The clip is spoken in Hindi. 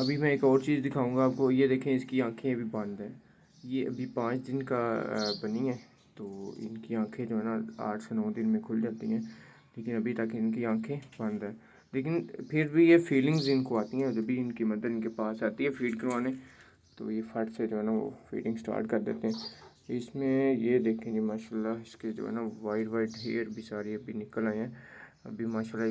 अभी मैं एक और चीज़ दिखाऊंगा आपको ये देखें इसकी आंखें अभी बंद हैं ये अभी पाँच दिन का बनी है तो इनकी आंखें जो है ना आठ से नौ दिन में खुल जाती हैं लेकिन अभी तक इनकी आंखें बंद है लेकिन फिर भी ये फीलिंग्स इनको आती हैं जब भी इनकी मदर इनके पास आती है फीड करवाने तो ये फट से जो है ना वो फीडिंग स्टार्ट कर देते हैं इसमें ये देखें जी माशाल्लाह इसके जो है ना वाइट वाइट हेयर भी सारी अभी निकल आए हैं अभी माशा